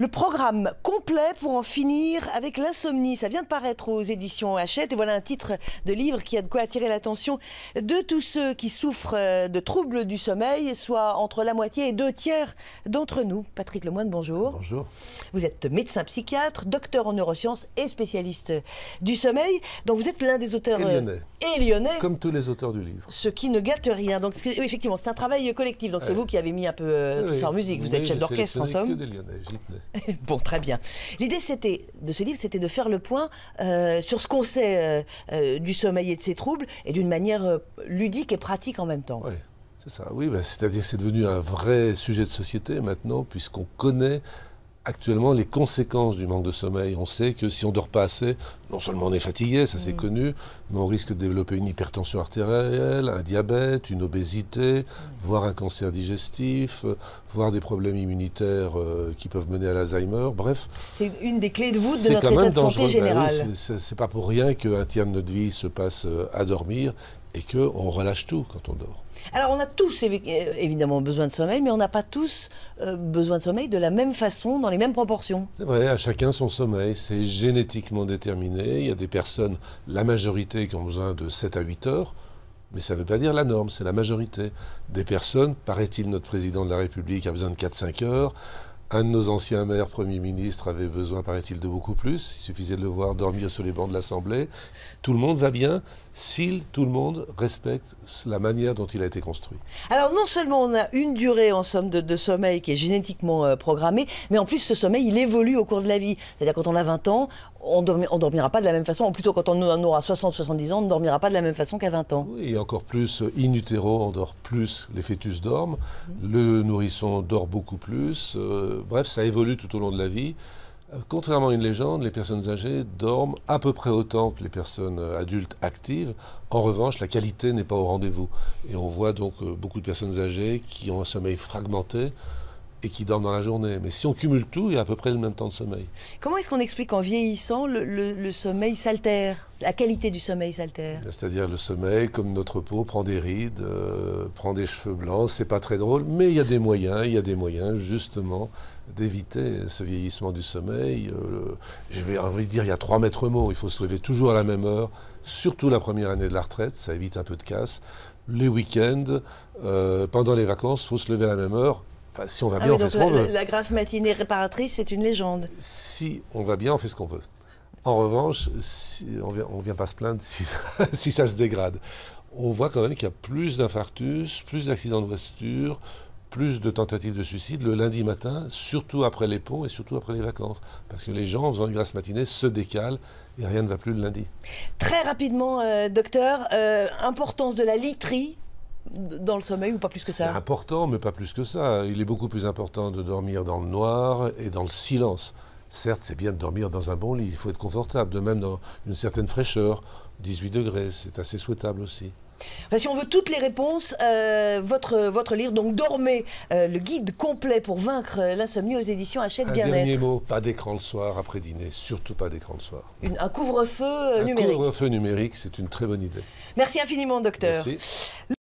le programme complet pour en finir avec l'insomnie. Ça vient de paraître aux éditions Hachette et voilà un titre de livre qui a de quoi attirer l'attention de tous ceux qui souffrent euh, de troubles du sommeil, soit entre la moitié et deux tiers d'entre nous. Patrick Lemoine, bonjour. Bonjour. Vous êtes médecin psychiatre, docteur en neurosciences et spécialiste du sommeil. Donc vous êtes l'un des auteurs et lyonnais. Euh, et lyonnais. Comme tous les auteurs du livre. Ce qui ne gâte rien. Donc effectivement, c'est un travail collectif. Donc c'est vous qui avez mis un peu euh, tout ça en musique. Vous êtes chef d'orchestre en somme. Que des lyonnais, bon, très bien. L'idée c'était de ce livre, c'était de faire le point euh, sur ce qu'on sait euh, euh, du sommeil et de ses troubles, et d'une manière ludique et pratique en même temps. Oui, c'est ça. Oui, ben, c'est-à-dire que c'est devenu un vrai sujet de société maintenant, puisqu'on connaît actuellement les conséquences du manque de sommeil. On sait que si on dort pas assez, non seulement on est fatigué, ça c'est mm. connu, mais on risque de développer une hypertension artérielle, un diabète, une obésité, mm. voire un cancer digestif, euh, voire des problèmes immunitaires euh, qui peuvent mener à l'Alzheimer. Bref, c'est une des clés de voûte de notre quand même de santé ben générale. c'est pas pour rien qu'un tiers de notre vie se passe euh, à dormir et qu'on relâche tout quand on dort. Alors, on a tous euh, évidemment besoin de sommeil, mais on n'a pas tous euh, besoin de sommeil de la même façon, dans les mêmes proportions. C'est vrai, à chacun son sommeil, c'est génétiquement déterminé. Il y a des personnes, la majorité, qui ont besoin de 7 à 8 heures, mais ça ne veut pas dire la norme, c'est la majorité. Des personnes, paraît-il, notre président de la République a besoin de 4-5 heures. Un de nos anciens maires, Premier ministre, avait besoin, paraît-il, de beaucoup plus. Il suffisait de le voir dormir sur les bancs de l'Assemblée. Tout le monde va bien s'il, tout le monde respecte la manière dont il a été construit. Alors non seulement on a une durée en somme de, sommeil qui est génétiquement euh, programmée, mais en plus ce sommeil il évolue au cours de la vie. C'est-à-dire quand on a 20 ans, on ne dormira pas de la même façon, ou plutôt quand on aura 60-70 ans, on ne dormira pas de la même façon qu'à 20 ans. et encore plus, euh, in utero, on dort plus, les fœtus dorment, le nourrisson dort beaucoup plus, euh, bref, ça évolue tout au long de la vie. Euh, contrairement à une légende, les personnes âgées dorment à peu près autant que les personnes adultes actives. En revanche, la qualité n'est pas au rendez-vous. Et on voit donc beaucoup de personnes âgées qui ont un sommeil fragmenté, et qui dorment dans la journée. Mais si on cumule tout, il y a à peu près le même temps de sommeil. Comment est-ce qu'on explique qu'en vieillissant, le, sommeil s'altère La qualité du sommeil s'altère ben, C'est-à-dire le sommeil, comme notre peau, prend des rides, euh, prend des cheveux blancs, c'est pas très drôle, mais il y a des moyens, il y a des moyens justement d'éviter ce vieillissement du sommeil. Euh, je vais envie de dire, il y a trois maîtres mots, il faut se lever toujours à la même heure, surtout la première année de la retraite, ça évite un peu de casse. Les week-ends, euh, pendant les vacances, il faut se lever à la même heure, si on va ah bien, on fait ce qu'on veut. La grâce matinée réparatrice, c'est une légende. Si on va bien, on fait ce qu'on veut. En revanche, si, on vient, ne vient pas se plaindre si ça, se dégrade. On voit quand même qu'il y a plus d'infarctus, plus d'accidents de voiture, plus de tentatives de suicide le lundi matin, surtout après les ponts et surtout après les vacances. Parce que les gens, en faisant une grâce matinée, se décalent et rien ne va plus le lundi. Très rapidement, euh, docteur, euh, importance de la literie dans le sommeil ou pas plus que ça C'est important, mais pas plus que ça. Il est beaucoup plus important de dormir dans le noir et dans le silence. Certes, c'est bien de dormir dans un bon lit, il faut être confortable, de même dans une certaine fraîcheur. 18 degrés, c'est assez souhaitable aussi. Bah, si on veut toutes les réponses, euh, votre, votre livre, donc Dormez, euh, le guide complet pour vaincre l'insomnie aux éditions Hachette bien Un dernier mot, pas d'écran le soir après dîner, surtout pas d'écran le soir. un couvre-feu euh, numérique. Un couvre-feu numérique, c'est une très bonne idée. Merci infiniment, docteur. Merci.